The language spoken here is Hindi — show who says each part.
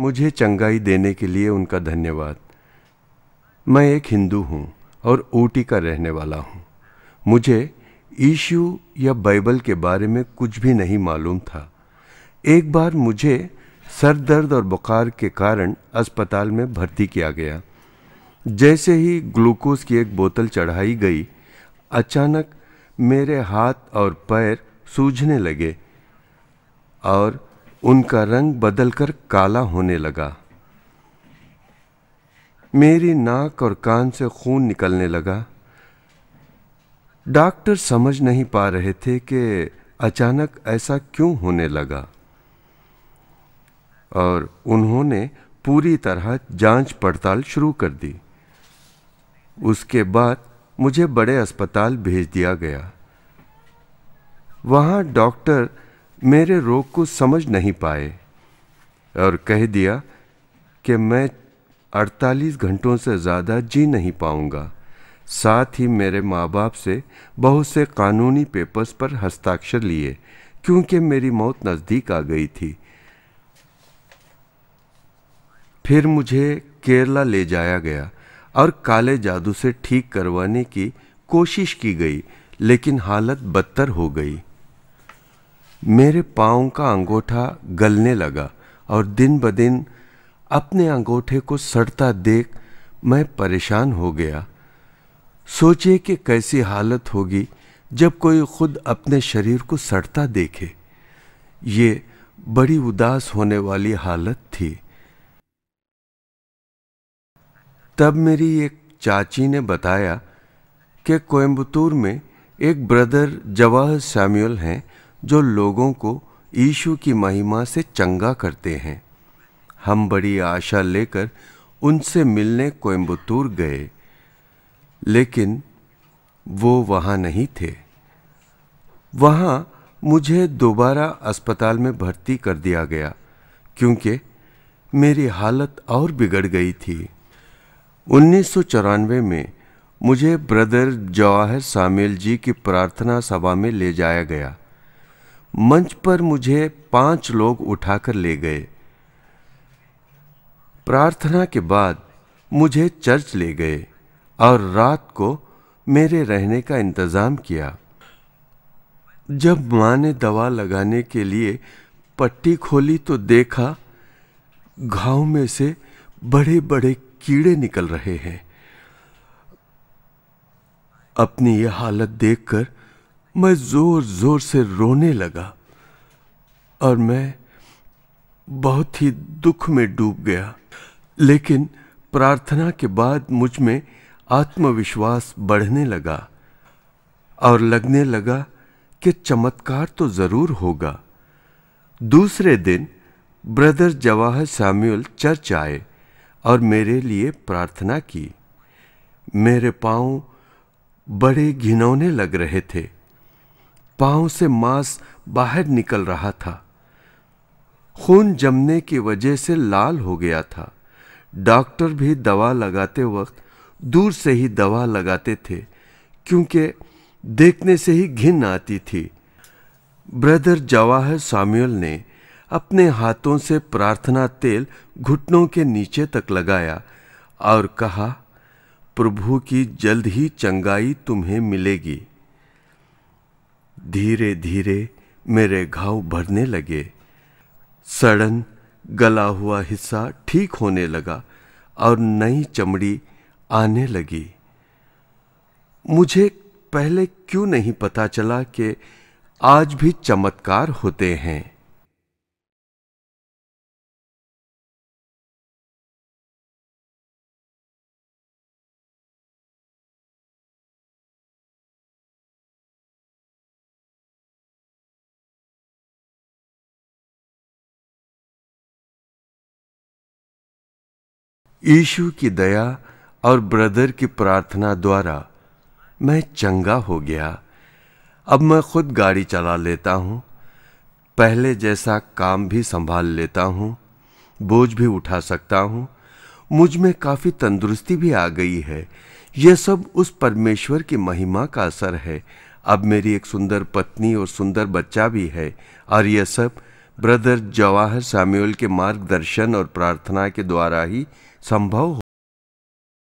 Speaker 1: मुझे चंगाई देने के लिए उनका धन्यवाद मैं एक हिंदू हूँ और ऊटी का रहने वाला हूँ मुझे ईशु या बाइबल के बारे में कुछ भी नहीं मालूम था एक बार मुझे सर दर्द और बुखार के कारण अस्पताल में भर्ती किया गया जैसे ही ग्लूकोज की एक बोतल चढ़ाई गई अचानक मेरे हाथ और पैर सूझने लगे और उनका रंग बदलकर काला होने लगा मेरी नाक और कान से खून निकलने लगा डॉक्टर समझ नहीं पा रहे थे कि अचानक ऐसा क्यों होने लगा और उन्होंने पूरी तरह जांच पड़ताल शुरू कर दी उसके बाद मुझे बड़े अस्पताल भेज दिया गया वहाँ डॉक्टर मेरे रोग को समझ नहीं पाए और कह दिया कि मैं 48 घंटों से ज़्यादा जी नहीं पाऊंगा साथ ही मेरे माँ बाप से बहुत से कानूनी पेपर्स पर हस्ताक्षर लिए क्योंकि मेरी मौत नज़दीक आ गई थी फिर मुझे केरला ले जाया गया और काले जादू से ठीक करवाने की कोशिश की गई लेकिन हालत बदतर हो गई मेरे पाँव का अंगूठा गलने लगा और दिन ब दिन अपने अंगूठे को सड़ता देख मैं परेशान हो गया सोचे कि कैसी हालत होगी जब कोई खुद अपने शरीर को सड़ता देखे ये बड़ी उदास होने वाली हालत थी तब मेरी एक चाची ने बताया कि कोयम्बतूर में एक ब्रदर जवाहर सैम्यूल हैं जो लोगों को ईशु की महिमा से चंगा करते हैं हम बड़ी आशा लेकर उनसे मिलने कोयम्बतूर गए लेकिन वो वहाँ नहीं थे वहाँ मुझे दोबारा अस्पताल में भर्ती कर दिया गया क्योंकि मेरी हालत और बिगड़ गई थी उन्नीस में मुझे ब्रदर जवाहर सामिल जी की प्रार्थना सभा में ले जाया गया मंच पर मुझे पांच लोग उठाकर ले गए प्रार्थना के बाद मुझे चर्च ले गए और रात को मेरे रहने का इंतज़ाम किया जब माँ ने दवा लगाने के लिए पट्टी खोली तो देखा घाव में से बड़े बड़े कीड़े निकल रहे हैं अपनी यह हालत देखकर मैं जोर जोर से रोने लगा और मैं बहुत ही दुख में डूब गया लेकिन प्रार्थना के बाद मुझ में आत्मविश्वास बढ़ने लगा और लगने लगा कि चमत्कार तो ज़रूर होगा दूसरे दिन ब्रदर जवाहर सैम्यूल चर्च आए और मेरे लिए प्रार्थना की मेरे पाँव बड़े घिनौने लग रहे थे पांव से मांस बाहर निकल रहा था खून जमने की वजह से लाल हो गया था डॉक्टर भी दवा लगाते वक्त दूर से ही दवा लगाते थे क्योंकि देखने से ही घिन आती थी ब्रदर जवाहर साम्यूल ने अपने हाथों से प्रार्थना तेल घुटनों के नीचे तक लगाया और कहा प्रभु की जल्द ही चंगाई तुम्हें मिलेगी धीरे धीरे मेरे घाव भरने लगे सड़न गला हुआ हिस्सा ठीक होने लगा और नई चमड़ी आने लगी मुझे पहले क्यों नहीं पता चला कि आज भी चमत्कार होते हैं यीशु की दया और ब्रदर की प्रार्थना द्वारा मैं चंगा हो गया अब मैं खुद गाड़ी चला लेता हूँ पहले जैसा काम भी संभाल लेता हूँ बोझ भी उठा सकता हूँ मुझ में काफ़ी तंदुरुस्ती भी आ गई है यह सब उस परमेश्वर की महिमा का असर है अब मेरी एक सुंदर पत्नी और सुंदर बच्चा भी है और यह सब ब्रदर जवाहर साम्यूल के मार्गदर्शन और प्रार्थना के द्वारा ही संभव